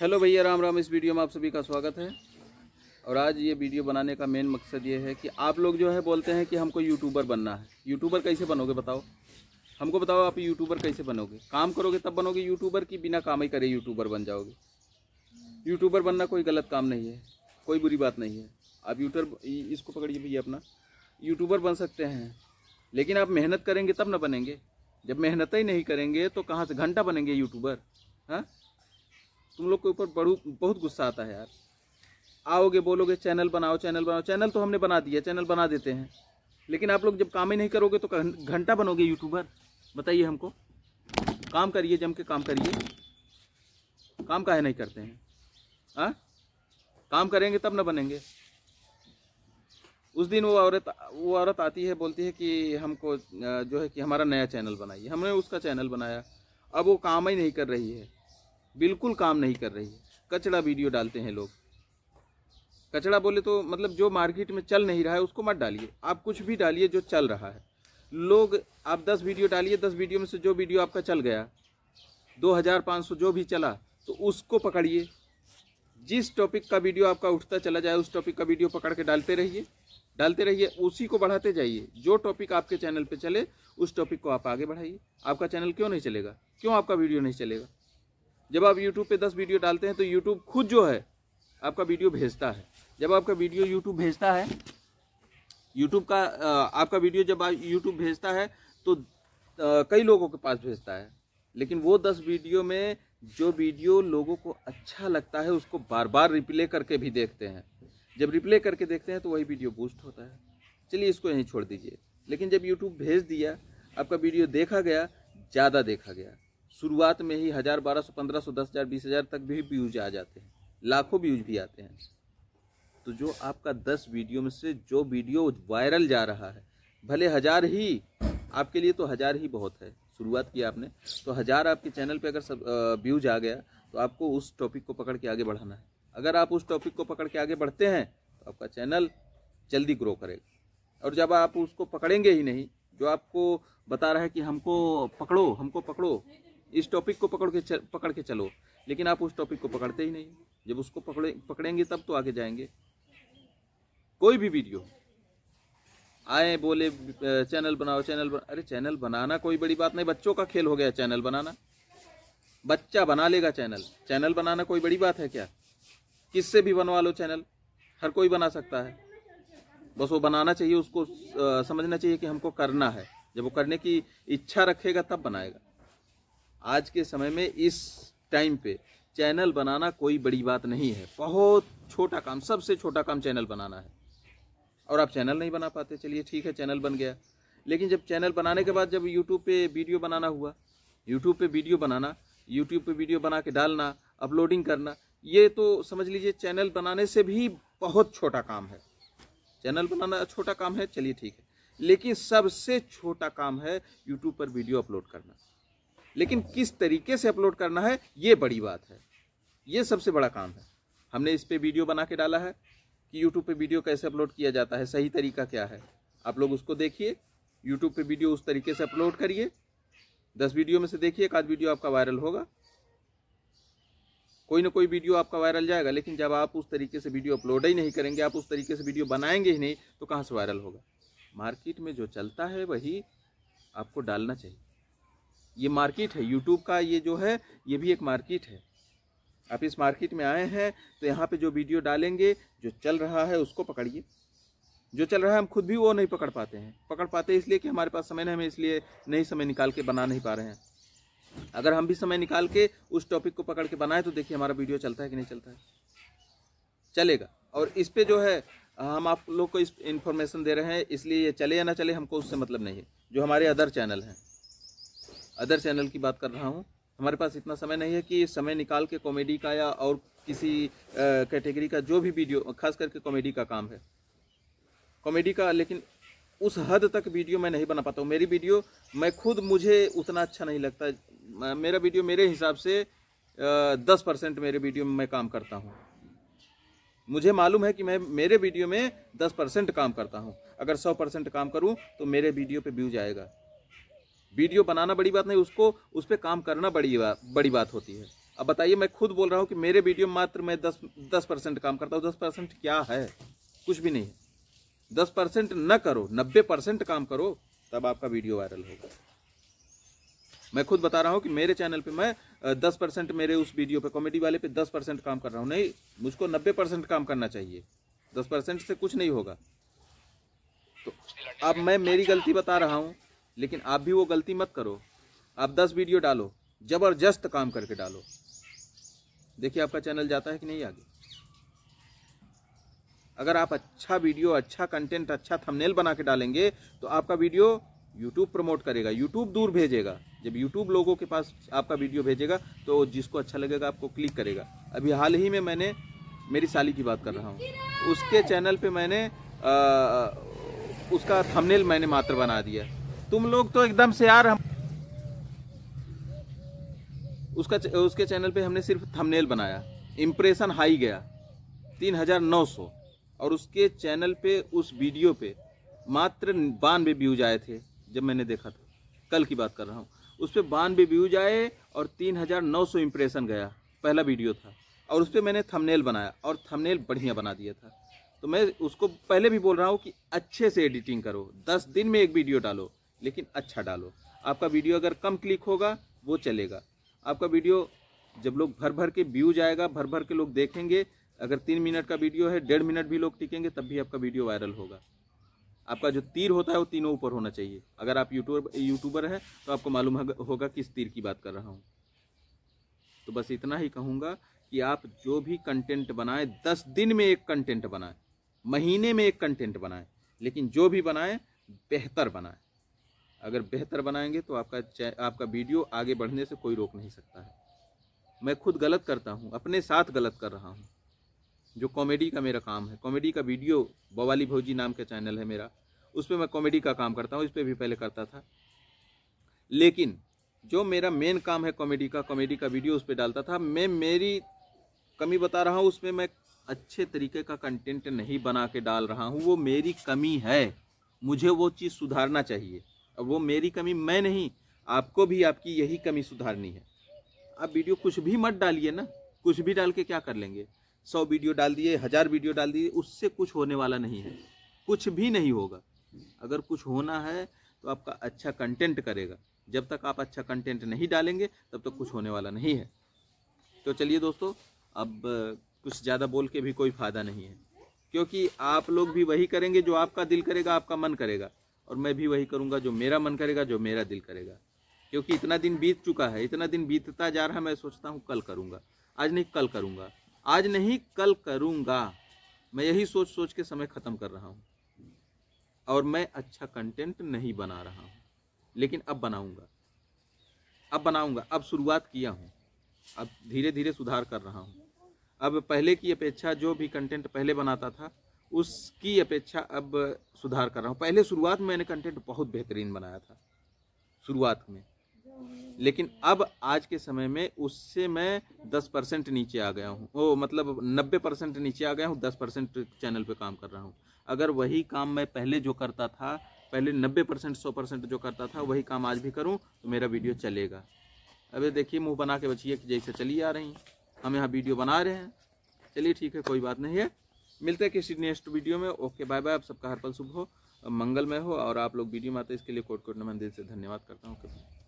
Hello भैया राम राम इस video में आप सभी का स्वागत है और आज ये वीडियो बनाने का मेन मकसद ये है कि आप लोग जो है बोलते हैं कि हमको यूट्यूबर बनना है यूट्यूबर कैसे बनोगे बताओ हमको बताओ आप यूट्यूबर कैसे बनोगे काम करोगे तब बनोगे यूट्यूबर कि बिना काम ही करे यूट्यूबर बन जाओगे यूट्यूबर बनना कोई गलत काम नहीं है कोई बुरी बात नहीं है आप यूटर इसको पकड़िए भैया अपना यूट्यूबर बन सकते हैं लेकिन आप मेहनत करेंगे तब ना बनेंगे जब मेहनत ही नहीं करेंगे तो कहाँ से घंटा बनेंगे यूट्यूबर हाँ तुम लोग के ऊपर बहुत गुस्सा आता है यार आओगे बोलोगे चैनल बनाओ चैनल बनाओ चैनल तो हमने बना दिया चैनल बना देते हैं लेकिन आप लोग जब काम ही नहीं करोगे तो घंटा बनोगे यूट्यूबर बताइए हमको काम करिए जम के काम करिए काम काहे नहीं करते हैं आ? काम करेंगे तब ना बनेंगे उस दिन वो औरत वो औरत आती है बोलती है कि हमको जो है कि हमारा नया चैनल बनाइए हमने उसका चैनल बनाया अब वो काम ही नहीं कर रही है बिल्कुल काम नहीं कर रही है कचड़ा वीडियो डालते हैं लोग कचड़ा बोले तो मतलब जो मार्केट में चल नहीं रहा है उसको मत डालिए आप कुछ भी डालिए जो चल रहा है लोग आप दस वीडियो डालिए दस वीडियो में से जो वीडियो आपका चल गया दो हज़ार पाँच सौ जो भी चला तो उसको पकड़िए जिस टॉपिक का वीडियो आपका उठता चला जाए उस टॉपिक का वीडियो पकड़ के डालते रहिए डालते रहिए उसी को बढ़ाते जाइए जो टॉपिक आपके चैनल पर चले उस टॉपिक को आप आगे बढ़ाइए आपका चैनल क्यों नहीं चलेगा क्यों आपका वीडियो नहीं चलेगा जब आप यूट्यूब पे दस वीडियो डालते हैं तो यूट्यूब खुद जो है आपका वीडियो भेजता है जब आपका वीडियो यूट्यूब भेजता है यूट्यूब का आपका वीडियो जब यूट्यूब भेजता है तो कई लोगों के पास भेजता है लेकिन वो दस वीडियो में जो वीडियो लोगों को अच्छा लगता है उसको बार बार रिप्ले करके भी देखते हैं जब रिप्ले करके देखते हैं तो वही वीडियो बूस्ट होता है चलिए इसको यहीं छोड़ दीजिए लेकिन जब यूट्यूब भेज दिया आपका वीडियो देखा गया ज़्यादा देखा गया शुरुआत में ही हज़ार बारह सौ पंद्रह सौ दस हज़ार बीस हज़ार तक भी व्यूज आ जाते हैं लाखों व्यूज भी आते हैं तो जो आपका दस वीडियो में से जो वीडियो वायरल जा रहा है भले हज़ार ही आपके लिए तो हज़ार ही बहुत है शुरुआत की आपने तो हज़ार आपके चैनल पे अगर सब व्यूज आ गया तो आपको उस टॉपिक को पकड़ के आगे बढ़ाना है अगर आप उस टॉपिक को पकड़ के आगे बढ़ते हैं तो आपका चैनल जल्दी ग्रो करेगा और जब आप उसको पकड़ेंगे ही नहीं जो आपको बता रहा है कि हमको पकड़ो हमको पकड़ो इस टॉपिक को पकड़ के चल पकड़ के चलो लेकिन आप उस टॉपिक को पकड़ते ही नहीं जब उसको पकड़े पकड़ेंगे तब तो आगे जाएंगे कोई भी वीडियो आए बोले चैनल बनाओ चैनल बना अरे चैनल बनाना कोई बड़ी बात नहीं बच्चों का खेल हो गया चैनल बनाना बच्चा बना लेगा चैनल चैनल बनाना कोई बड़ी बात है क्या किससे भी बनवा लो चैनल हर कोई बना सकता है बस वो बनाना चाहिए उसको समझना चाहिए कि हमको करना है जब वो करने की इच्छा रखेगा तब बनाएगा आज के समय में इस टाइम पे चैनल बनाना कोई बड़ी बात नहीं है बहुत छोटा काम सबसे छोटा काम चैनल बनाना है और आप चैनल नहीं बना पाते चलिए ठीक है चैनल बन गया लेकिन जब चैनल बनाने के बाद जब यूट्यूब पे वीडियो बनाना हुआ यूट्यूब पे वीडियो बनाना यूट्यूब पे वीडियो बना के डालना अपलोडिंग करना ये तो समझ लीजिए चैनल बनाने से भी बहुत छोटा काम है चैनल बनाना छोटा काम है चलिए ठीक है लेकिन सबसे छोटा काम है यूट्यूब पर वीडियो अपलोड करना लेकिन किस तरीके से अपलोड करना है ये बड़ी बात है ये सबसे बड़ा काम है हमने इस पर वीडियो बना के डाला है कि यूट्यूब पर वीडियो कैसे अपलोड किया जाता है सही तरीका क्या है आप लोग उसको देखिए यूट्यूब पर वीडियो उस तरीके से अपलोड करिए दस वीडियो में से देखिए एक आध वीडियो आपका वायरल होगा कोई ना कोई वीडियो आपका वायरल जाएगा लेकिन जब आप उस तरीके से वीडियो अपलोड ही नहीं करेंगे आप उस तरीके से वीडियो बनाएंगे ही नहीं तो कहाँ से वायरल होगा मार्केट में जो चलता है वही आपको डालना चाहिए ये मार्केट है यूट्यूब का ये जो है ये भी एक मार्केट है आप इस मार्केट में आए हैं तो यहाँ पे जो वीडियो डालेंगे जो चल रहा है उसको पकड़िए जो चल रहा है हम खुद भी वो नहीं पकड़ पाते हैं पकड़ पाते इसलिए कि हमारे पास समय नहीं हमें इसलिए नहीं समय निकाल के बना नहीं पा रहे हैं अगर हम भी समय निकाल के उस टॉपिक को पकड़ के बनाएं तो देखिए हमारा वीडियो चलता है कि नहीं चलता है चलेगा और इस पर जो है हम आप लोग को इस इन्फॉर्मेशन दे रहे हैं इसलिए ये चले या ना चले हमको उससे मतलब नहीं है जो हमारे अदर चैनल हैं अदर चैनल की बात कर रहा हूँ हमारे पास इतना समय नहीं है कि समय निकाल के कॉमेडी का या और किसी कैटेगरी का जो भी वीडियो खास करके कॉमेडी का काम है कॉमेडी का लेकिन उस हद तक वीडियो मैं नहीं बना पाता हूँ मेरी वीडियो मैं खुद मुझे उतना अच्छा नहीं लगता मेरा वीडियो मेरे हिसाब से दस परसेंट मेरे वीडियो में मैं काम करता हूँ मुझे मालूम है कि मैं मेरे वीडियो में दस परसेंट काम करता हूँ अगर सौ परसेंट काम करूँ तो मेरे वीडियो पे व्यूज आएगा वीडियो बनाना बड़ी बात नहीं उसको उस पर काम करना बड़ी बात बड़ी बात होती है अब बताइए मैं खुद बोल रहा हूँ कि मेरे वीडियो मात्र मैं दस दस परसेंट काम करता हूँ दस परसेंट क्या है कुछ भी नहीं है दस परसेंट न करो नब्बे परसेंट काम करो तब आपका वीडियो वायरल होगा मैं खुद बता रहा हूँ कि मेरे चैनल पे मैं दस परसेंट मेरे उस वीडियो पे कॉमेडी वाले पे दस परसेंट काम कर रहा हूँ नहीं मुझको नब्बे परसेंट काम करना चाहिए दस परसेंट से कुछ नहीं होगा तो अब मैं मेरी गलती बता रहा हूँ लेकिन आप भी वो गलती मत करो आप दस वीडियो डालो ज़बरदस्त काम करके डालो देखिए आपका चैनल जाता है कि नहीं आगे अगर आप अच्छा वीडियो अच्छा कंटेंट अच्छा थंबनेल बना के डालेंगे तो आपका वीडियो यूट्यूब प्रमोट करेगा यूट्यूब दूर भेजेगा जब यूट्यूब लोगों के पास आपका वीडियो भेजेगा तो जिसको अच्छा लगेगा आपको क्लिक करेगा अभी हाल ही में मैंने मेरी साली की बात कर रहा हूँ उसके चैनल पे मैंने आ, उसका थंबनेल मैंने मात्र बना दिया तुम लोग तो एकदम से यार हम उसका उसके चैनल पे हमने सिर्फ थंबनेल बनाया इम्प्रेशन हाई गया तीन हजार नौ सौ और उसके चैनल पे उस वीडियो पे मात्र बानवे व्यूज आए थे जब मैंने देखा था कल की बात कर रहा हूँ उस पर बानवे व्यूज आए और तीन हजार नौ सौ इम्प्रेशन गया पहला वीडियो था और उस पर मैंने थंबनेल बनाया और थंबनेल बढ़िया बना दिया था तो मैं उसको पहले भी बोल रहा हूँ कि अच्छे से एडिटिंग करो दस दिन में एक वीडियो डालो लेकिन अच्छा डालो आपका वीडियो अगर कम क्लिक होगा वो चलेगा आपका वीडियो जब लोग भर भर के व्यूज आएगा भर भर के लोग देखेंगे अगर तीन मिनट का वीडियो है डेढ़ मिनट भी लोग टिकेंगे तब भी आपका वीडियो वायरल होगा आपका जो तीर होता है वो तीनों ऊपर होना चाहिए अगर आप यूट्यूब यूट्यूबर हैं तो आपको मालूम होगा किस तीर की बात कर रहा हूँ तो बस इतना ही कहूँगा कि आप जो भी कंटेंट बनाएं दस दिन में एक कंटेंट बनाएं महीने में एक कंटेंट बनाएं लेकिन जो भी बनाएं बेहतर बनाएं अगर बेहतर बनाएंगे तो आपका आपका वीडियो आगे बढ़ने से कोई रोक नहीं सकता है मैं खुद गलत करता हूँ अपने साथ गलत कर रहा हूँ जो कॉमेडी का मेरा काम है कॉमेडी का वीडियो बवाली भौजी नाम का चैनल है मेरा उस पर मैं कॉमेडी का काम करता हूँ इस पर भी पहले करता था लेकिन जो मेरा मेन काम है कॉमेडी का कॉमेडी का वीडियो उस पर डालता था मैं मेरी कमी बता रहा हूँ उसमें मैं अच्छे तरीके का कंटेंट नहीं बना के डाल रहा हूँ वो मेरी कमी है मुझे वो चीज़ सुधारना चाहिए वो मेरी कमी मैं नहीं आपको भी आपकी यही कमी सुधारनी है आप वीडियो कुछ भी मत डालिए ना कुछ भी डाल के क्या कर लेंगे सौ वीडियो डाल दिए हज़ार वीडियो डाल दिए उससे कुछ होने वाला नहीं है कुछ भी नहीं होगा अगर कुछ होना है तो आपका अच्छा कंटेंट करेगा जब तक आप अच्छा कंटेंट नहीं डालेंगे तब तक तो कुछ होने वाला नहीं है तो चलिए दोस्तों अब कुछ ज़्यादा बोल के भी कोई फ़ायदा नहीं है क्योंकि आप लोग भी वही करेंगे जो आपका दिल करेगा आपका मन करेगा और मैं भी वही करूँगा जो मेरा मन करेगा जो मेरा दिल करेगा क्योंकि इतना दिन बीत चुका है इतना दिन बीतता जा रहा है मैं सोचता हूँ कल करूँगा आज नहीं कल करूँगा आज नहीं कल करूँगा मैं यही सोच सोच के समय ख़त्म कर रहा हूँ और मैं अच्छा कंटेंट नहीं बना रहा हूँ लेकिन अब बनाऊँगा अब बनाऊँगा अब शुरुआत किया हूँ अब धीरे धीरे सुधार कर रहा हूँ अब पहले की अपेक्षा जो भी कंटेंट पहले बनाता था उसकी अपेक्षा अब सुधार कर रहा हूँ पहले शुरुआत में मैंने कंटेंट बहुत बेहतरीन बनाया था शुरुआत में लेकिन अब आज के समय में उससे मैं 10 परसेंट नीचे आ गया हूँ ओ मतलब 90 परसेंट नीचे आ गया हूँ 10 परसेंट चैनल पे काम कर रहा हूँ अगर वही काम मैं पहले जो करता था पहले 90 परसेंट सौ परसेंट जो करता था वही काम आज भी करूँ तो मेरा वीडियो चलेगा अब देखिए मुँह बना के बचिए कि जैसे चली आ रही हम यहाँ वीडियो बना रहे हैं चलिए ठीक है कोई बात नहीं है मिलते हैं किसी नेक्स्ट वीडियो में ओके बाय बाय आप सबका हर पल शुभ हो मंगलमय हो और आप लोग वीडियो में आते इसके लिए कोट कोट नमन दिल से धन्यवाद करता हूँ